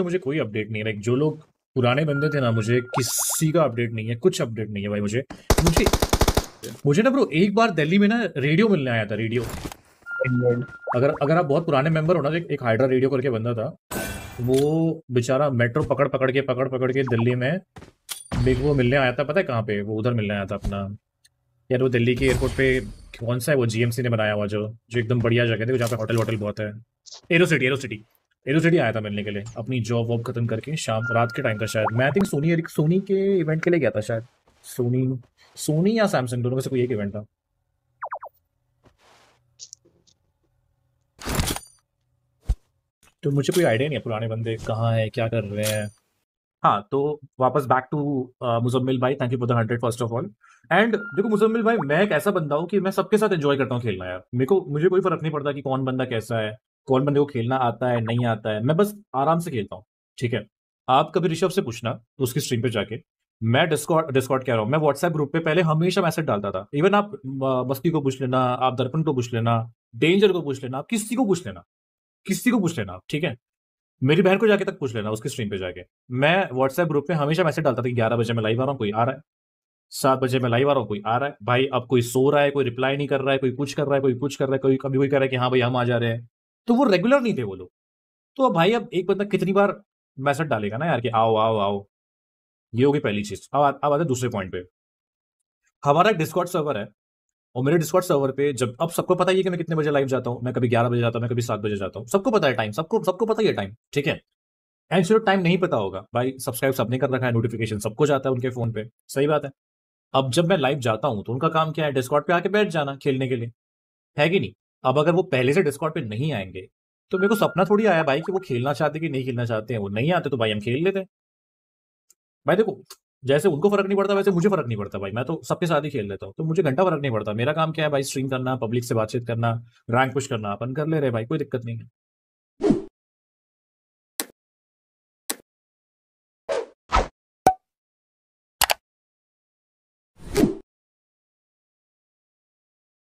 तो मुझे कोई अपडेट नहीं है लाइक जो लोग पुराने बंदे थे ना मुझे किसी का अपडेट नहीं है कुछ अपडेट नहीं है भाई मुझे मुझे मुझे ना ब्रो एक बार दिल्ली में ना रेडियो मिलने आया था रेडियो अगर अगर आप बहुत पुराने मेंबर हो ना एक, एक हाइड्रा रेडियो करके बंदा था वो बेचारा मेट्रो पकड़ पकड़ के पकड़ पकड़ के दिल्ली में बिग वो मिलने आया था पता है कहाँ पे वो उधर मिलने आया था अपना यार वो दिल्ली के एयरपोर्ट पे कौन सा है वो जीएमसी ने बनाया हुआ जो जो एकदम बढ़िया जगह थी जहाँ पे होटल वोटल बहुत है Aerocity Aerocity Aerocity आया था मिलने के लिए अपनी जॉब वॉब खत्म करके शाम रात के टाइम का शायद मैं थिंक सोनी सोनी के इवेंट के लिए गया था शायद सोनी सोनी या सैमसंग दोनों में से कोई एक इवेंट था तो मुझे कोई आइडिया नहीं है पुराने बंदे कहाँ है क्या कर रहे हैं हाँ तो वापस बैक टू uh, मुजम्मिल भाई thank you for the hundred first of all and देखो मुजम्मिल भाई मैं एक ऐसा बंदा हूँ कि मैं सबके साथ एंजॉय करता हूँ खेलना यार मेरे को मुझे कोई फर्क नहीं पड़ता कि कौन बंदा कैसा है कौन बंदे को खेलना आता है नहीं आता है मैं बस आराम से खेलता हूँ ठीक है आप कभी ऋषभ से पूछना उसकी स्ट्रीम पे जाके मैं डिस्कॉट डिस्कॉट कह रहा हूँ मैं व्हाट्सएप ग्रुप पे पहले हमेशा मैसेज डालता था इवन आप बस्ती को पूछ लेना आप दर्पण को पूछ लेना डेंजर को पूछ लेना आप किसी को पूछ लेना किसी को पूछ लेना आप ठीक है मेरी बहन को जाके तक पूछ लेना उसकी स्ट्रीम पे जाके मैं व्हाट्सएप ग्रुप पे हमेशा मैसेज डालता था कि ग्यारह बजे मैं लाइव आ रहा हूँ कोई आ रहा है सात बजे मैं लाइव आ रहा हूँ कोई आ रहा है भाई अब कोई सो रहा है कोई रिप्लाई नहीं कर रहा है कोई कुछ कर रहा है कोई कुछ कर रहा है कोई कभी कोई कह रहा है कि हाँ भाई हम आ जा रहे हैं तो वो रेगुलर नहीं थे वो लोग तो अब भाई अब एक बंदा कितनी बार मैसेज डालेगा ना यार कि आओ आओ आओ ये होगी पहली चीज अब अब आते दूसरे पॉइंट पे हमारा एक डिस्कॉट सर्वर है और मेरे डिस्कॉट सर्वर पे जब अब सबको पता ही है कि मैं कितने बजे लाइव जाता हूँ मैं कभी ग्यारह बजे जाता हूँ मैं कभी सात बजे जाता हूँ सबको पता है टाइम सबको सबको पता ही है टाइम ठीक है एंड सिर्फ टाइम नहीं पता होगा भाई सब्सक्राइब सबने कर रखा है नोटिफिकेशन सबको जाता है उनके फोन पे सही बात है अब जब मैं लाइव जाता हूँ तो उनका काम क्या है डिस्कॉट पे आके बैठ जाना खेलने के लिए है कि नहीं अब अगर वो पहले से डिस्कॉर्ड पे नहीं आएंगे तो मेरे को सपना थोड़ी आया भाई कि वो खेलना चाहते कि नहीं खेलना चाहते हैं वो नहीं आते तो भाई हम खेल लेते हैं भाई देखो जैसे उनको फर्क नहीं पड़ता वैसे मुझे फर्क नहीं पड़ता भाई मैं तो सबके साथ ही खेल लेता हूँ तो मुझे घंटा फर्क नहीं पड़ता मेरा काम क्या है भाई स्ट्रीम करना पब्लिक से बातचीत करना रैंक पुश करना अपन कर ले रहे भाई कोई दिक्कत नहीं है